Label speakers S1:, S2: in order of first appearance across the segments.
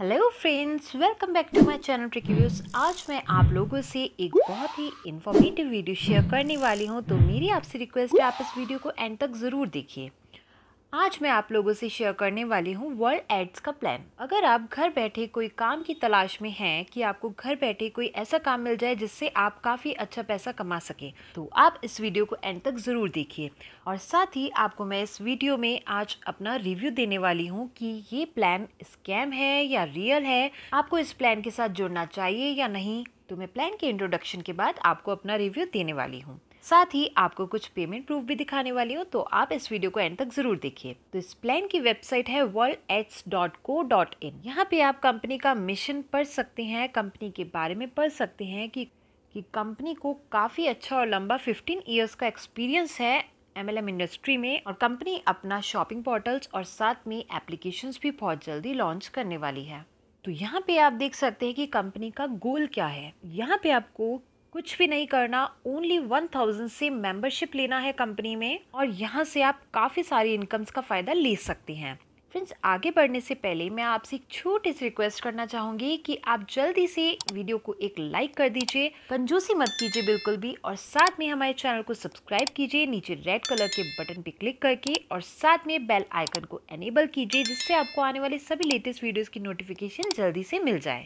S1: hello friends welcome back to my channel trick views आज मैं आप लोगों से एक बहुत ही इन्फॉर्मेटिव वीडियो शेयर करने वाली हूं तो मेरी आपसे रिक्वेस्ट है आप इस वीडियो को एंड तक ज़रूर देखिए आज मैं आप लोगों से शेयर करने वाली हूँ वर्ल्ड एड्स का प्लान अगर आप घर बैठे कोई काम की तलाश में हैं कि आपको घर बैठे कोई ऐसा काम मिल जाए जिससे आप काफ़ी अच्छा पैसा कमा सकें तो आप इस वीडियो को एंड तक ज़रूर देखिए और साथ ही आपको मैं इस वीडियो में आज अपना रिव्यू देने वाली हूँ कि ये प्लान स्कैम है या रियल है आपको इस प्लान के साथ जुड़ना चाहिए या नहीं तो मैं प्लान के इंट्रोडक्शन के बाद आपको अपना रिव्यू देने वाली हूँ साथ ही आपको कुछ पेमेंट प्रूफ भी दिखाने वाली हूँ तो आप इस वीडियो को एंड तक जरूर देखिए तो इस प्लान की वेबसाइट है वर्ल्ड एट्स डॉट को डॉट इन यहाँ पे आप कंपनी का मिशन पढ़ सकते हैं कंपनी के बारे में पढ़ सकते हैं कि कि कंपनी को काफ़ी अच्छा और लंबा 15 इयर्स का एक्सपीरियंस है एम इंडस्ट्री में और कंपनी अपना शॉपिंग पोर्टल्स और साथ में एप्लीकेशंस भी बहुत जल्दी लॉन्च करने वाली है तो यहाँ पे आप देख सकते हैं कि कंपनी का गोल क्या है यहाँ पे आपको कुछ भी नहीं करना ओनली वन थाउजेंड से मेंबरशिप लेना है कंपनी में और यहाँ से आप काफ़ी सारी इनकम्स का फ़ायदा ले सकती हैं फ्रेंड्स आगे बढ़ने से पहले मैं आपसे एक छोटी सी रिक्वेस्ट करना चाहूँगी कि आप जल्दी से वीडियो को एक लाइक कर दीजिए कंजूसी मत कीजिए बिल्कुल भी और साथ में हमारे चैनल को सब्सक्राइब कीजिए नीचे रेड कलर के बटन पे क्लिक करके और साथ में बेल आइकन को एनेबल कीजिए जिससे आपको आने वाले सभी लेटेस्ट वीडियोज़ की नोटिफिकेशन जल्दी से मिल जाए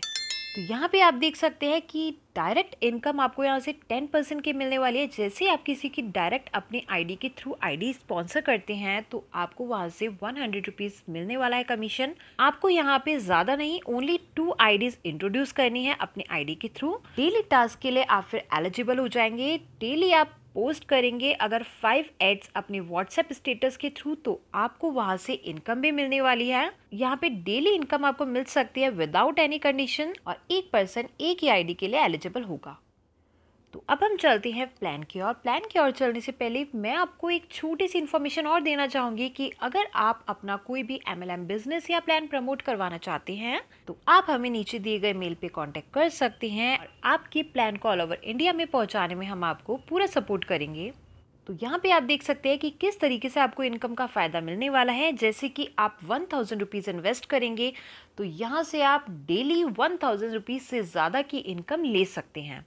S1: तो यहाँ पे आप देख सकते हैं कि डायरेक्ट इनकम आपको यहाँ से टेन परसेंट की मिलने वाली है जैसे आप किसी की डायरेक्ट अपने आईडी के थ्रू आईडी स्पॉन्सर करते हैं तो आपको वहाँ से वन हंड्रेड रुपीज़ मिलने वाला है कमीशन आपको यहाँ पे ज़्यादा नहीं ओनली टू आईडीज इंट्रोड्यूस करनी है अपने आईडी के थ्रू डेली टास्क के लिए आप फिर एलिजिबल हो जाएंगे डेली आप पोस्ट करेंगे अगर फाइव एड्स अपने व्हाट्सएप स्टेटस के थ्रू तो आपको वहां से इनकम भी मिलने वाली है यहाँ पे डेली इनकम आपको मिल सकती है विदाउट एनी कंडीशन और एक पर्सन एक ही आईडी के लिए एलिजिबल होगा तो अब हम चलते हैं प्लान की ओर प्लान की ओर चलने से पहले मैं आपको एक छोटी सी इन्फॉर्मेशन और देना चाहूँगी कि अगर आप अपना कोई भी एम बिजनेस या प्लान प्रमोट करवाना चाहते हैं तो आप हमें नीचे दिए गए मेल पे कांटेक्ट कर सकते हैं और आपके प्लान को ऑल ओवर इंडिया में पहुँचाने में हम आपको पूरा सपोर्ट करेंगे तो यहाँ पे आप देख सकते हैं कि किस तरीके से आपको इनकम का फ़ायदा मिलने वाला है जैसे कि आप वन थाउजेंड रुपीज़ इन्वेस्ट करेंगे तो यहाँ से आप डेली वन थाउजेंड रुपीज़ से ज़्यादा की इनकम ले सकते हैं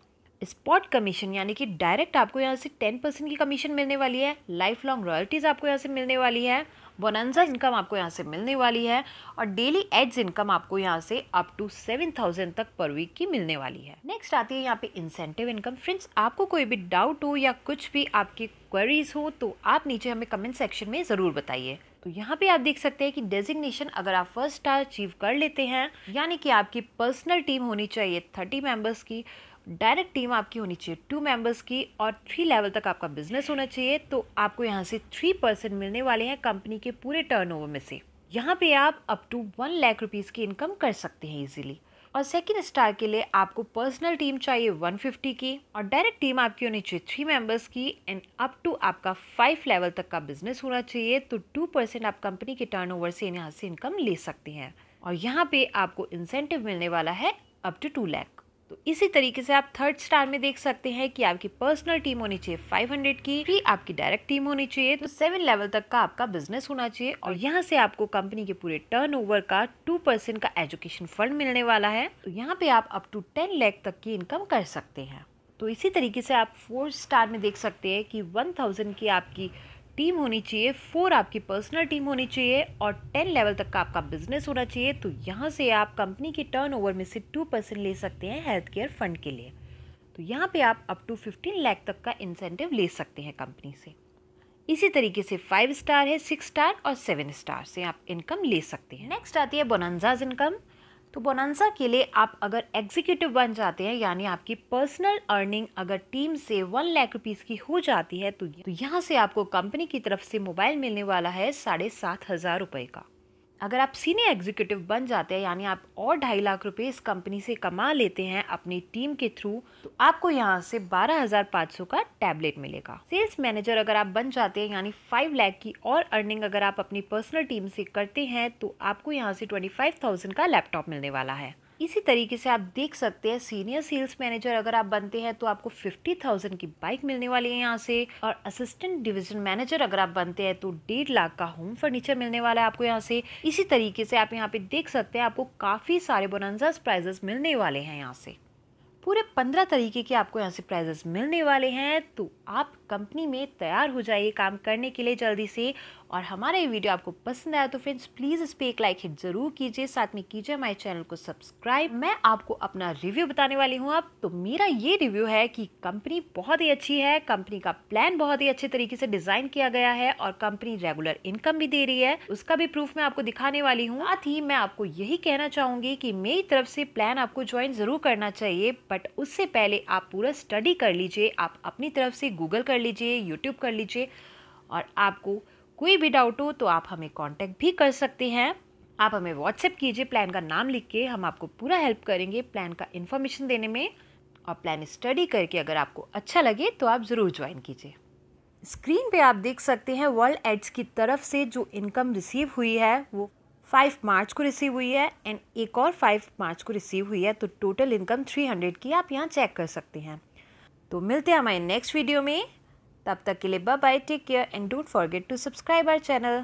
S1: स्पॉट कमीशन यानी कि डायरेक्ट आपको यहाँ से टेन परसेंट की कमीशन मिलने वाली है लाइफ लॉन्ग रॉयल्टीज़ आपको यहाँ से मिलने वाली है बोनंजा इनकम आपको यहाँ से मिलने वाली है और डेली एड्स इनकम आपको यहाँ से अप टू सेवन थाउजेंड तक पर वीक की मिलने वाली है नेक्स्ट आती है यहाँ पे इंसेंटिव इनकम फ्रेंड्स आपको कोई भी डाउट हो या कुछ भी आपकी क्वेरीज हो तो आप नीचे हमें कमेंट सेक्शन में ज़रूर बताइए तो यहाँ पे आप देख सकते हैं कि डेजिग्नेशन अगर आप फर्स्ट स्टार अचीव कर लेते हैं यानी कि आपकी पर्सनल टीम होनी चाहिए थर्टी मेंबर्स की डायरेक्ट टीम आपकी होनी चाहिए टू मेंबर्स की और थ्री लेवल तक आपका बिजनेस होना चाहिए तो आपको यहाँ से थ्री परसेंट मिलने वाले हैं कंपनी के पूरे टर्नओवर में से यहाँ पे आप up to one lakh rupees की इनकम कर सकते हैं इजीली और सेकंड स्टार के लिए आपको पर्सनल टीम चाहिए वन फिफ्टी की और डायरेक्ट टीम आपकी होनी चाहिए थ्री मेंबर्स की एंड अप टू आपका फाइव लेवल तक का बिजनेस होना चाहिए तो टू परसेंट आप कंपनी के टर्नओवर से यहाँ से इनकम ले सकते हैं और यहाँ पे आपको इंसेंटिव मिलने वाला है अप टू टू लैख तो इसी तरीके से आप थर्ड स्टार में देख सकते हैं कि आपकी पर्सनल टीम होनी चाहिए 500 की फिर आपकी डायरेक्ट टीम होनी चाहिए तो सेवन लेवल तक का आपका बिजनेस होना चाहिए और यहाँ से आपको कंपनी के पूरे टर्नओवर का टू परसेंट का एजुकेशन फंड मिलने वाला है तो यहाँ पे आप अप टू टेन लैख तक की इनकम कर सकते हैं तो इसी तरीके से आप फोर स्टार में देख सकते हैं कि वन की आपकी टीम होनी चाहिए फोर आपकी पर्सनल टीम होनी चाहिए और टेन लेवल तक का आपका बिजनेस होना चाहिए तो यहाँ से आप कंपनी के टर्न में से टू परसेंट ले सकते हैं हेल्थ केयर फंड के लिए तो यहाँ पे आप अप टू फिफ्टीन लैख तक का इंसेंटिव ले सकते हैं कंपनी से इसी तरीके से फाइव स्टार है सिक्स स्टार और सेवन स्टार से आप इनकम ले सकते हैं नेक्स्ट आती है बोनजाज इनकम तो बोनांसा के लिए आप अगर एग्जीक्यूटिव बन जाते हैं यानी आपकी पर्सनल अर्निंग अगर टीम से वन लाख रुपीज़ की हो जाती है तो, तो यहाँ से आपको कंपनी की तरफ से मोबाइल मिलने वाला है साढ़े सात हज़ार रुपये का अगर आप सीनियर एग्जीक्यूटिव बन जाते हैं यानी आप और ढाई लाख रुपए इस कंपनी से कमा लेते हैं अपनी टीम के थ्रू तो आपको यहाँ से बारह हजार पाँच सौ का टैबलेट मिलेगा सेल्स मैनेजर अगर आप बन जाते हैं यानी फाइव लाख की और अर्निंग अगर आप अपनी पर्सनल टीम से करते हैं तो आपको यहाँ से ट्वेंटी फाइव थाउजेंड का लैपटॉप मिलने वाला है इसी तरीके से आप देख सकते हैं सीनियर सेल्स मैनेजर अगर आप बनते हैं तो आपको फिफ्टी थाउजेंड की बाइक मिलने वाली है यहाँ से और असिस्टेंट डिवीजन मैनेजर अगर आप बनते हैं तो डेढ़ लाख का होम फर्नीचर मिलने वाला है आपको यहाँ से इसी तरीके से आप यहाँ पे देख सकते हैं आपको काफ़ी सारे बोनंजास प्राइजेस मिलने वाले हैं यहाँ से पूरे पंद्रह तरीके के आपको यहाँ से प्राइजेस मिलने वाले हैं तो आप कंपनी में तैयार हो जाइए काम करने के लिए जल्दी से और हमारा ये वीडियो आपको पसंद आया तो फ्रेंड्स प्लीज़ इस पर एक लाइक हिट ज़रूर कीजिए साथ में कीजिए हमारे चैनल को सब्सक्राइब मैं आपको अपना रिव्यू बताने वाली हूँ अब तो मेरा ये रिव्यू है कि कंपनी बहुत ही अच्छी है कंपनी का प्लान बहुत ही अच्छे तरीके से डिज़ाइन किया गया है और कंपनी रेगुलर इनकम भी दे रही है उसका भी प्रूफ मैं आपको दिखाने वाली हूँ साथ ही मैं आपको यही कहना चाहूंगी की मेरी तरफ से प्लान आपको ज्वाइन ज़रूर करना चाहिए बट उससे पहले आप पूरा स्टडी कर लीजिए आप अपनी तरफ से गूगल कर लीजिए यूट्यूब कर लीजिए और आपको कोई भी डाउट हो तो आप हमें कॉन्टैक्ट भी कर सकते हैं आप हमें व्हाट्सएप कीजिए प्लान का नाम लिख के हम आपको पूरा हेल्प करेंगे प्लान का इन्फॉर्मेशन देने में और प्लान स्टडी करके अगर आपको अच्छा लगे तो आप ज़रूर ज्वाइन कीजिए स्क्रीन पे आप देख सकते हैं वर्ल्ड एड्स की तरफ से जो इनकम रिसीव हुई है वो फाइव मार्च को रिसीव हुई है एंड एक और फाइव मार्च को रिसीव हुई है तो टोटल इनकम हंड्रेड की आप यहाँ चेक कर सकते हैं तो मिलते हैं हमारे नेक्स्ट वीडियो में तब तक के लिए bye bye take care and don't forget to subscribe our channel